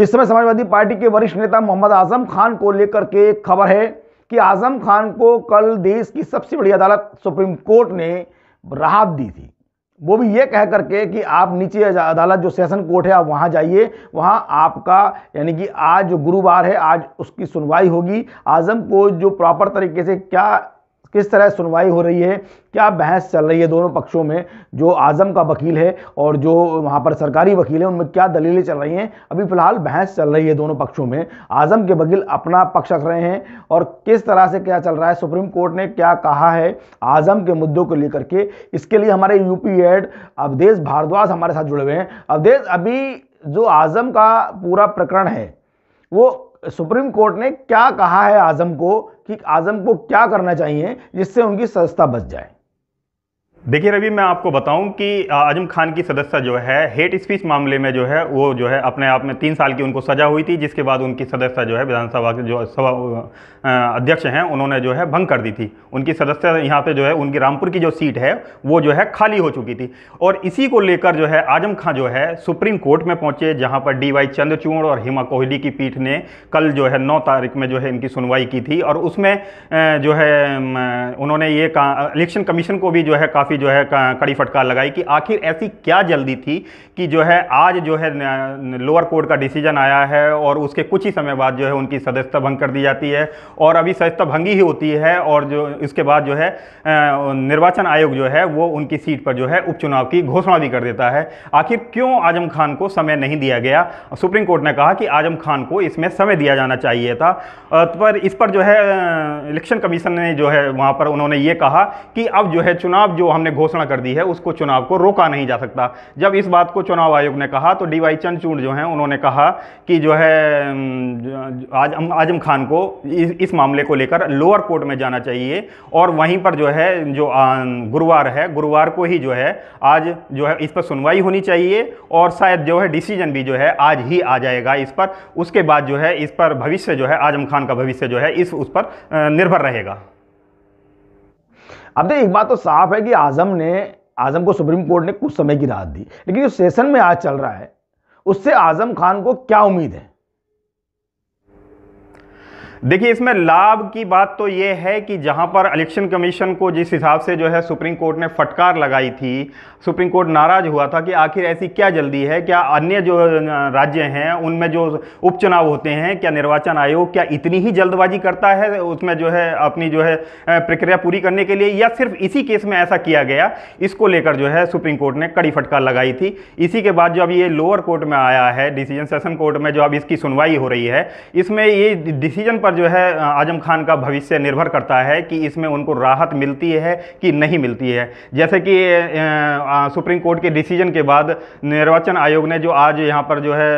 इस समय समाजवादी पार्टी के वरिष्ठ नेता मोहम्मद आजम खान को लेकर के एक खबर है कि आजम खान को कल देश की सबसे बड़ी अदालत सुप्रीम कोर्ट ने राहत दी थी वो भी ये कह करके कि आप नीचे अदालत जो सेशन कोर्ट है आप वहाँ जाइए वहाँ आपका यानी कि आज जो गुरुवार है आज उसकी सुनवाई होगी आजम को जो प्रॉपर तरीके से क्या किस तरह सुनवाई हो रही है क्या बहस चल रही है दोनों पक्षों में जो आज़म का वकील है और जो वहाँ पर सरकारी वकील है उनमें क्या दलीलें चल रही हैं अभी फ़िलहाल बहस चल रही है दोनों पक्षों में आज़म के वकील अपना पक्ष रख रहे हैं और किस तरह से क्या चल रहा है सुप्रीम कोर्ट ने क्या कहा है आज़म के मुद्दों को लेकर के इसके लिए हमारे यूपी एड अवधेश भारद्वाज हमारे साथ जुड़े हुए हैं अवधेश अभी जो आज़म का पूरा प्रकरण है वो सुप्रीम कोर्ट ने क्या कहा है आजम को कि आजम को क्या करना चाहिए जिससे उनकी संस्था बच जाए देखिए रवि मैं आपको बताऊं कि आजम खान की सदस्यता जो है हेट स्पीच मामले में जो है वो जो है अपने आप में तीन साल की उनको सजा हुई थी जिसके बाद उनकी सदस्यता जो है विधानसभा के जो सभा अध्यक्ष हैं उन्होंने जो है भंग कर दी थी उनकी सदस्यता यहाँ पे जो है उनकी रामपुर की जो सीट है वो जो है खाली हो चुकी थी और इसी को लेकर जो है आजम खां जो है सुप्रीम कोर्ट में पहुँचे जहाँ पर डी वाई चंद्रचूड़ और हिमा कोहली की पीठ ने कल जो है नौ तारीख में जो है इनकी सुनवाई की थी और उसमें जो है उन्होंने ये इलेक्शन कमीशन को भी जो है काफ़ी काफ़ी जो है कड़ी फटकार लगाई कि आखिर ऐसी क्या जल्दी थी कि जो है आज जो है लोअर कोर्ट का डिसीजन आया है और उसके कुछ ही समय बाद जो है उनकी सदस्यता भंग कर दी जाती है और अभी सदस्यता भंगी ही होती है और जो इसके बाद जो है निर्वाचन आयोग जो है वो उनकी सीट पर जो है उपचुनाव की घोषणा भी कर देता है आखिर क्यों आजम खान को समय नहीं दिया गया सुप्रीम कोर्ट ने कहा कि आजम खान को इसमें समय दिया जाना चाहिए था पर इस पर जो है इलेक्शन कमीशन ने जो है वहाँ पर उन्होंने ये कहा कि अब जो है चुनाव जो हमने घोषणा कर दी है उसको चुनाव को रोका नहीं जा सकता जब इस बात को चुनाव आयोग ने कहा तो डी वाई चंदचूड़ जो हैं उन्होंने कहा कि जो है आजम आजम खान को इस, इस मामले को लेकर लोअर कोर्ट में जाना चाहिए और वहीं पर जो है जो गुरुवार है गुरुवार को ही जो है आज जो है इस पर सुनवाई होनी चाहिए और शायद जो है डिसीजन भी जो है आज ही आ जाएगा इस पर उसके बाद जो है इस पर भविष्य जो है आजम खान का भविष्य जो है इस उस पर निर्भर रहेगा अब देखिए एक बात तो साफ है कि आजम ने आजम को सुप्रीम कोर्ट ने कुछ समय की राहत दी लेकिन जो सेशन में आज चल रहा है उससे आजम खान को क्या उम्मीद है देखिए इसमें लाभ की बात तो ये है कि जहाँ पर इलेक्शन कमीशन को जिस हिसाब से जो है सुप्रीम कोर्ट ने फटकार लगाई थी सुप्रीम कोर्ट नाराज़ हुआ था कि आखिर ऐसी क्या जल्दी है क्या अन्य जो राज्य हैं उनमें जो उपचुनाव होते हैं क्या निर्वाचन आयोग क्या इतनी ही जल्दबाजी करता है उसमें जो है अपनी जो है प्रक्रिया पूरी करने के लिए या सिर्फ इसी केस में ऐसा किया गया इसको लेकर जो है सुप्रीम कोर्ट ने कड़ी फटकार लगाई थी इसी के बाद जो अब ये लोअर कोर्ट में आया है डिसीजन सेशन कोर्ट में जो अब इसकी सुनवाई हो रही है इसमें ये डिसीजन पर जो है आजम खान का भविष्य निर्भर करता है कि इसमें उनको राहत मिलती है कि नहीं मिलती है जैसे कि सुप्रीम कोर्ट के डिसीजन के बाद निर्वाचन आयोग ने जो आज यहाँ पर जो है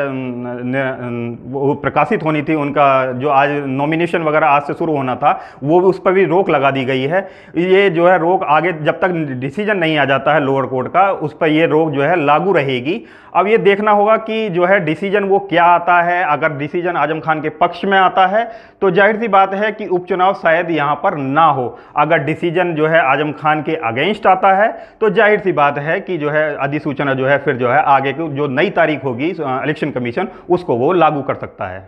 वो प्रकाशित होनी थी उनका जो आज नॉमिनेशन वगैरह आज से शुरू होना था वो उस पर भी रोक लगा दी गई है ये जो है रोक आगे जब तक डिसीजन नहीं आ जाता है लोअर कोर्ट का उस पर ये रोक जो है लागू रहेगी अब ये देखना होगा कि जो है डिसीजन वो क्या आता है अगर डिसीजन आजम खान के पक्ष में आता है तो जाहिर सी बात है कि उपचुनाव शायद यहाँ पर ना हो अगर डिसीजन जो है आजम खान के अगेंस्ट आता है तो जाहिर सी बात है कि जो है अधिसूचना जो है फिर जो है आगे की जो नई तारीख होगी इलेक्शन कमीशन उसको वो लागू कर सकता है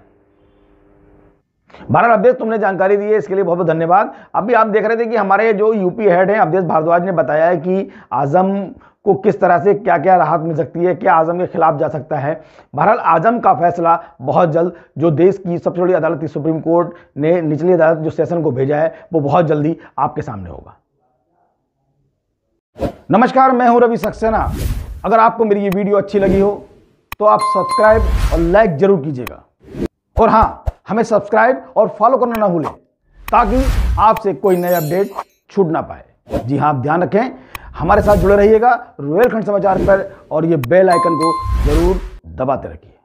भारत अध्यक्ष तुमने जानकारी दी है इसके लिए बहुत बहुत धन्यवाद अभी आप देख रहे थे कि हमारे जो यूपी हेड हैं अवधेश भारद्वाज ने बताया है कि आजम को किस तरह से क्या क्या राहत मिल सकती है क्या आजम के खिलाफ जा सकता है बहरहाल आजम का फैसला बहुत जल्द जो देश की सबसे बड़ी अदालत थी सुप्रीम कोर्ट ने निचली अदालत जो सेशन को भेजा है वो बहुत जल्दी आपके सामने होगा नमस्कार मैं हूं रवि सक्सेना अगर आपको मेरी ये वीडियो अच्छी लगी हो तो आप सब्सक्राइब और लाइक जरूर कीजिएगा और हाँ हमें सब्सक्राइब और फॉलो करना ना भूलें ताकि आपसे कोई नया अपडेट छूट ना पाए जी हाँ आप ध्यान रखें हमारे साथ जुड़े रहिएगा खंड समाचार पर और ये बेल आइकन को ज़रूर दबाते रखिए